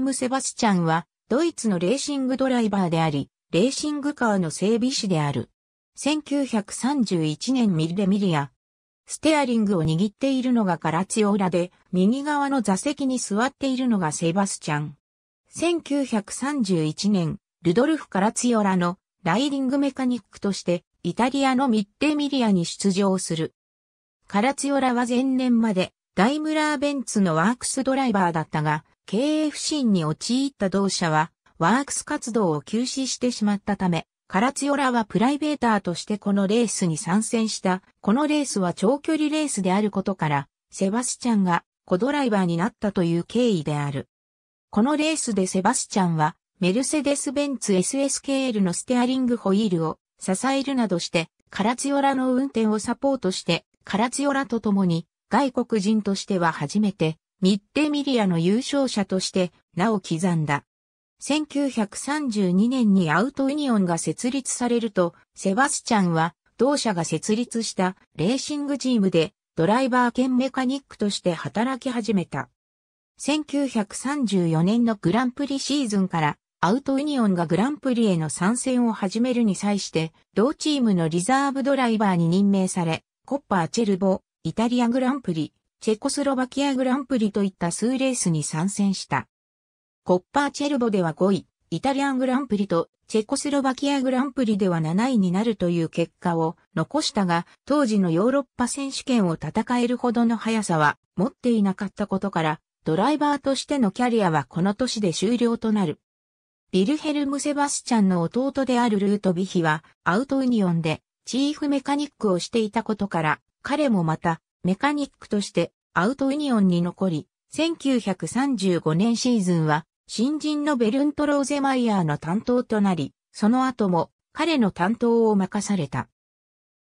ム・セバスチャンは、ドイツのレーシングドライバーであり、レーシングカーの整備士である。1931年ミルデミリア。ステアリングを握っているのがカラィオーラで、右側の座席に座っているのがセバスチャン。1931年、ルドルフ・カラィオラのライディングメカニックとして、イタリアのミッテ・ミリアに出場する。カラィオラは前年まで、ダイムラーベンツのワークスドライバーだったが、経営不振に陥った同社は、ワークス活動を休止してしまったため、カラツヨラはプライベーターとしてこのレースに参戦した。このレースは長距離レースであることから、セバスチャンがコドライバーになったという経緯である。このレースでセバスチャンは、メルセデス・ベンツ SSKL のステアリングホイールを支えるなどして、カラツヨラの運転をサポートして、カラツヨラと共に、外国人としては初めて、ミッテミリアの優勝者として名を刻んだ。1932年にアウトユニオンが設立されると、セバスチャンは同社が設立したレーシングチームでドライバー兼メカニックとして働き始めた。1934年のグランプリシーズンからアウトユニオンがグランプリへの参戦を始めるに際して同チームのリザーブドライバーに任命され、コッパーチェルボ、イタリアグランプリ、チェコスロバキアグランプリといった数レースに参戦した。コッパーチェルボでは5位、イタリアングランプリとチェコスロバキアグランプリでは7位になるという結果を残したが、当時のヨーロッパ選手権を戦えるほどの速さは持っていなかったことから、ドライバーとしてのキャリアはこの年で終了となる。ビルヘルム・セバスチャンの弟であるルート・ビヒは、アウト・ユニオンでチーフメカニックをしていたことから、彼もまた、メカニックとしてアウトユニオンに残り、1935年シーズンは新人のベルント・ローゼマイヤーの担当となり、その後も彼の担当を任された。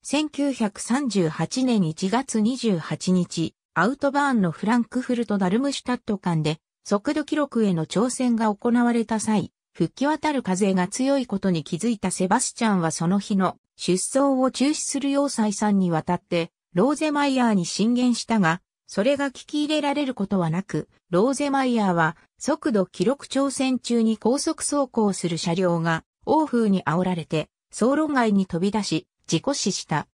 1938年1月28日、アウトバーンのフランクフルト・ダルムシュタット間で速度記録への挑戦が行われた際、吹き渡る風が強いことに気づいたセバスチャンはその日の出走を中止するよう再三にわたってローゼマイヤーに進言したが、それが聞き入れられることはなく、ローゼマイヤーは速度記録挑戦中に高速走行する車両が欧風に煽られて、走路外に飛び出し、事故死した。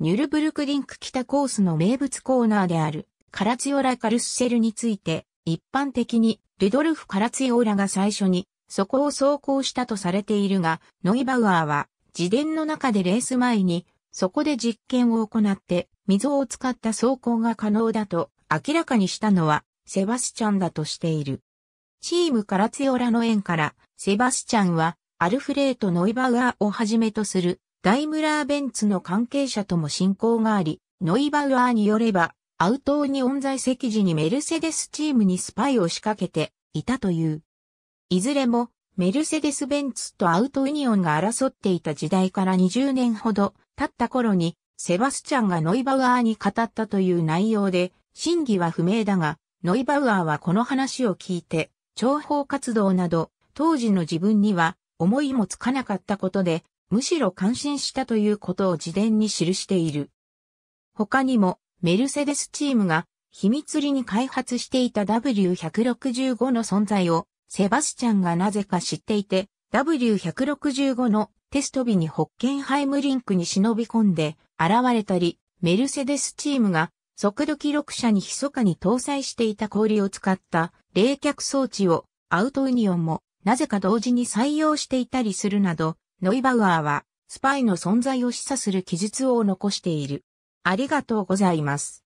ニュルブルクリンク北コースの名物コーナーである、カラツヨラ・カルスセルについて、一般的にルドルフ・カラツヨーラが最初にそこを走行したとされているが、ノイバウアーは自伝の中でレース前にそこで実験を行って、溝を使った走行が可能だと明らかにしたのはセバスチャンだとしている。チームカラツィオラの縁からセバスチャンはアルフレート・ノイバウアーをはじめとするダイムラーベンツの関係者とも親交があり、ノイバウアーによれば、アウトニオン在籍時にメルセデスチームにスパイを仕掛けていたという。いずれも、メルセデス・ベンツとアウトユニオンが争っていた時代から20年ほど経った頃に、セバスチャンがノイバウアーに語ったという内容で、真偽は不明だが、ノイバウアーはこの話を聞いて、諜報活動など、当時の自分には思いもつかなかったことで、むしろ感心したということを自伝に記している。他にも、メルセデスチームが秘密裏に開発していた W165 の存在をセバスチャンがなぜか知っていて、W165 のテスト日にホッケンハイムリンクに忍び込んで現れたり、メルセデスチームが速度記録車に密かに搭載していた氷を使った冷却装置をアウトユニオンもなぜか同時に採用していたりするなど、ノイバウアーはスパイの存在を示唆する記述を残している。ありがとうございます。